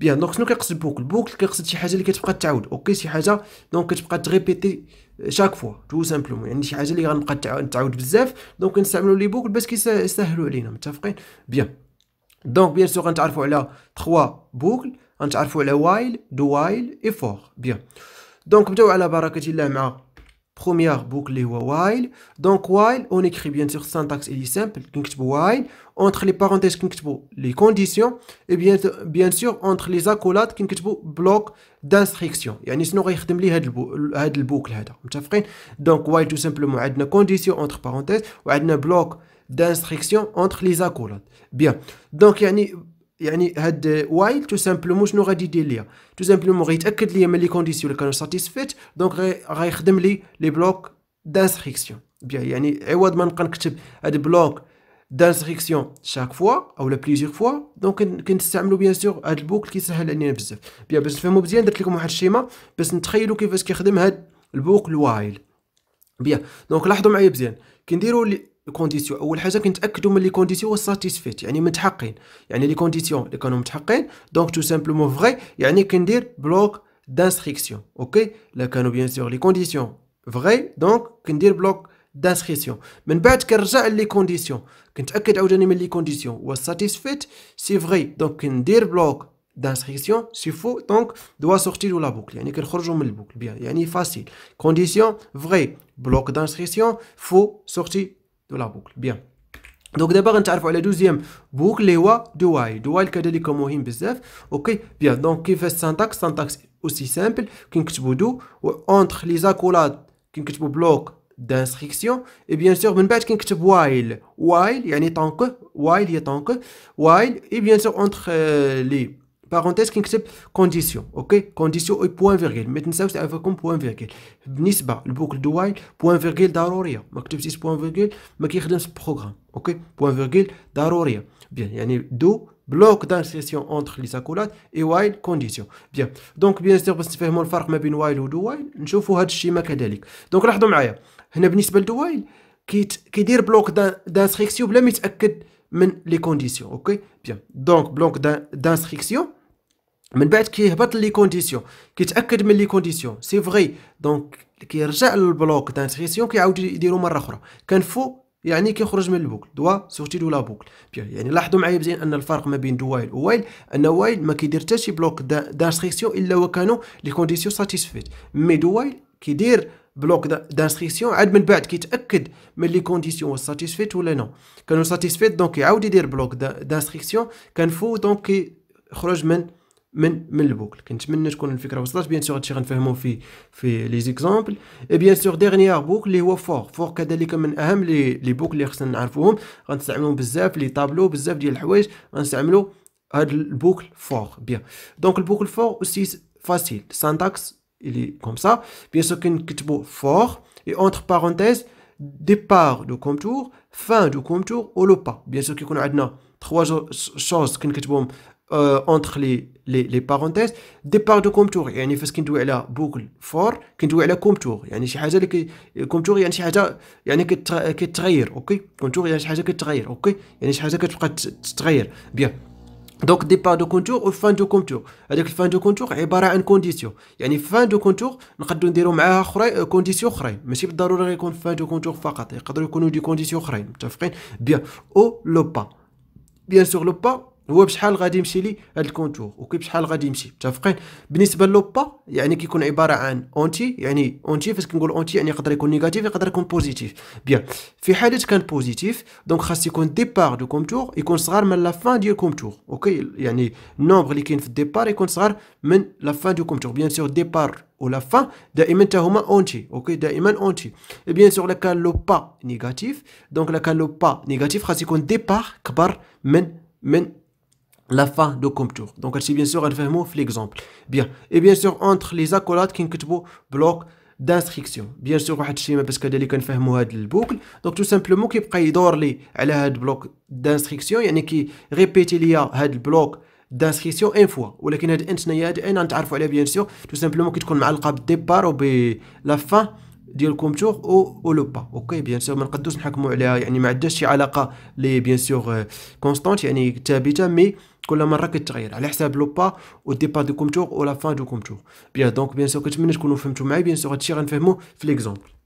بيان دونك شنو كيقصد بوكل بوكل كيقصد شي حاجه اللي كتبقى تعاود اوكي شي حاجه دونك كتبقى تغيبيتي شاك فوا تو سامبلومون يعني شي حاجه اللي غنبقى تعاود بزاف دونك كنستعملوا لي بوكل باش كيسهلوا علينا متفقين بيان دونك بيان سور غنتعرفوا على 3 بوكل غنتعرفوا على وايل دو وايل اي فور بيان دونك نبداو على بركه الله مع première boucle while donc while on écrit bien sûr syntaxe il est simple while entre les parenthèses les conditions et bien bien sûr entre les accolades bloc d'instruction يعني شنو غيخدم donc while tout simplement une condition entre parenthèses a bloc d'instruction entre les accolades bien donc يعني هاد وايل تو سامبلومون شنو غادي يدير ليا تو سامبلومون غيتاكد ليا من لي كونديسيون اللي كانوا ساتيسفيت دونك غيخدم لي لي بلوك دانسكريكسيون بيان يعني عوض ما نبقى نكتب هاد بلوك دانسكريكسيون شاك فوا لا بليزيور فوا دونك كنستعملوا بيان سور هاد البوكل كيسهل علينا بزاف بيان باش نفهموا مزيان درت لكم واحد الشيما باش نتخيلوا كيفاش كيخدم هاد البوكل وايل بيان دونك لاحظوا معايا مزيان كنديروا الكونديسيون اول حاجه كنتاكدوا من لي كونديسيون ساتيسفيت يعني متحقين يعني لي كونديسيون اللي كانوا متحقين دونك تو سامبلومون فغي يعني كندير بلوك دانسكريبسيون اوكي لا كانوا بيان سور لي كونديسيون فغي دونك كندير بلوك دانسكريبسيون من بعد كنرجع لي كونديسيون كنتاكد عاوتاني من لي كونديسيون ساتيسفيت سي فغي دونك كندير بلوك d'inscription سي فو دونك دوا دو لا بوكل يعني كنخرجوا من البوكل بيان يعني فاسيل كونديسيون فغي بلوك d'inscription فو سورتي de La boucle bien, donc d'abord on charme à la deuxième boucle et wa de while de waille cadet comme au hymne ok bien donc qui fait syntaxe syntaxe aussi simple On écrit boucle ou entre les accolades qui n'est pas bloc d'inscription et bien sûr une bête qui n'est while while il ya a tant que while il ya tant que while et bien sûr entre euh, les parenthèse qui accepte condition, ok Condition et point virgule. Maintenant, ça, c'est avec un point virgule. Nisba, le boucle de while, point virgule d'arroria. Ma que tu point virgule, programme, ok Point virgule d'arroria. Bien, il y a deux blocs d'insertion entre les accolades et while condition. Bien, donc bien sûr, parce que tu fais mon farc, mais bien while ou do while, je vous fais un schéma cadélique. Donc, là, je vais vous dire, Nisba, le do while, qui dit bloc d'inscription, vous voulez me dire, من لي كونديسيون اوكي بيان دونك بلونك دانسكريكسيون من بعد كيهبط لي كونديسيون كيتاكد من لي كونديسيون سي فغي دونك كيرجع للبلوك دانتريسيون كيعاود يديرو مره اخرى كان فو يعني كيخرج من البوكل دوا سورتي دو لا بوكل يعني لاحظوا معايا مزيان ان الفرق ما بين دوائل ووايل ان وايل ما كيدير حتى شي بلوك دانستريكسيون الا وكانوا لي كونديسيون ساتيسفيت مي دوائل كيدير بلوك دانستريكسيون عاد من بعد كيتاكد من لي كونديسيون ساتيسفيت ولا نو كانوا ساتيسفيت دونك يعاود يدير بلوك دانستريكسيون كان فو دونك يخرج من من من البوكل كنتمنى تكون الفكره وصلت بيان سور هادشي غنفهمو في في لي زيكزامبل اي بيان سور ديغنيير بوكل اللي هو فور فور كذلك من اهم لي لي بوكل اللي خصنا نعرفوهم غنستعملوهم بزاف لي طابلو بزاف ديال الحوايج غنستعملو هاد البوكل فور بيان دونك البوكل فور اوسي فاسيل سانتاكس اللي كوم سا بيان سور كنكتبو فور اي اونتر بارونتيز ديبار دو كونتور فان دو كونتور او لو با بيان سور كيكون عندنا a شوز كنكتبوهم اونتخ لي لي لي بارونتيز ديبار دو كومتور يعني فاش كندوي على بوكل فور كندوي على كومتور يعني شي حاجه اللي كومتور يعني شي حاجه يعني كتغير اوكي كومتور يعني شي حاجه كتغير اوكي يعني شي حاجه كتبقى تتغير بيان دونك ديبار دو كونتور وفان دو كونتور هذاك الفان دو كونتور عباره عن كونديسيون يعني فان دو كونتور نقدروا نديروا معاها اخرى كونديسيون اخرين ماشي بالضروره غير يكون فان دو كونتور فقط يقدروا يكونوا دي كونديسيون اخرين متفقين بيان او لو با بيان سور لو با هو بشحال غادي يمشي لي هاد الكونتور وكي بشحال غادي يمشي متفقين بالنسبه لوبا يعني كيكون عباره عن اونتي يعني اونتي فاش كنقول اونتي يعني يقدر يكون نيجاتيف يقدر يكون بوزيتيف بيان في حاله كان بوزيتيف دونك خاص يكون ديبار دو كونتور يكون صغار من لا فان ديال كونتور اوكي يعني النومبر اللي كاين في الديبار يكون صغار من لا فان دو كونتور بيان سور ديبار ولا فان دائما تا هما اونتي اوكي دائما اونتي بيان سور لا كان لو با نيجاتيف دونك لا كان لو با نيجاتيف خاص يكون ديبار كبر من من la fin de contour. Donc, هادشي bien sûr غنفهموه في l'exemple. Bien. Et bien sûr, entre les accolades كنكتبوا bloc d'instruction. Bien sûr, واحد الشيمه باش كذلك نفهموا هاد البوكل. Donc, tout simplement كيبقى يدور لي على هاد bloc d'instruction يعني كي ريبيتي ليا هاد البلوك d'inscription ان فوا ولكن هاد انت هي هاد ان غنتعرفوا عليها بيان سور تو سامبلومون كتكون معلقه بالديبار و لا فان ديال الكونتور او او لو با اوكي بيان سور ما نقدوش نحكموا عليها يعني ما عندهاش شي علاقه لي بيان سور كونستانت يعني ثابته مي la que tu ailles, à pas au départ du ou à la fin du concours. Bien donc, bien sûr que tu que un tour bien sûr tu peu l'exemple.